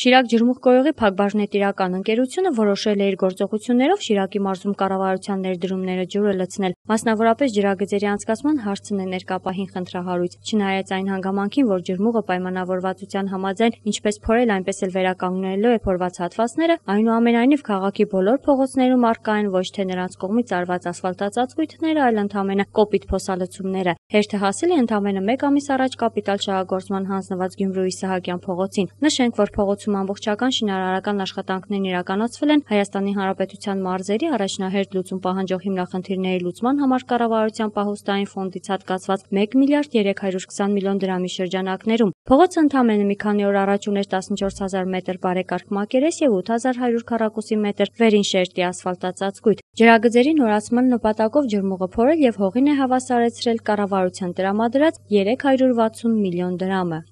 Շիրակ ջրմուղ կոյուղի Փակբաժնետիրական ընկերությունը որոշել է իր գործողություններով Շիրակի մարզում կառավարության ներդրումները ջուրը լցնել, մասնավորապես ջրագծերի անցկացման հարցն է ներկապահին խնդրահարույց։ Չնայած այն հանգամանքին, որ ջրմուղը պայմանավորվածության համաձայն ինչպես փորել, այնպես էլ վերականգնելու է փորված հատվածները, այնուամենայնիվ քաղաքի բոլոր փողոցներում առկա են ոչ թե նրանց կողմից արված ասֆալտացածկույթները, այլ ընդամենը կոպիտ փոսալցումները։ Հերթը հասել է ընդամենը 1 ամիս առաջ կապիտալ շահագործման հանձնված Գյումրուի Սահակյան փողոցին։ Նշենք, որ փողոցը ընթացքում ամբողջական շինարարական աշխատանքներն իրականացվել են Հայաստանի Հանրապետության մարզերի առաջնահերթ լուծում պահանջող հիմնախնդիրների լուծման համար կառավարության պահոստային ֆոնդից հատկացված 1 միլիարդ 320 միլիոն դրամի շրջանակներում։ Փողոցը ընդամենը մի քանի օր առաջ ուներ 14000 մետր բարեկարգ մակերես եւ 8100 քառակուսի մետր վերին շերտի ասֆալտացածկույտ։ Ջրագծերի նորացման նպատակով ջրմուղը փորել եւ հողին է հավասարեցրել կառավարության տրամադրած 360 միլիոն դրամը։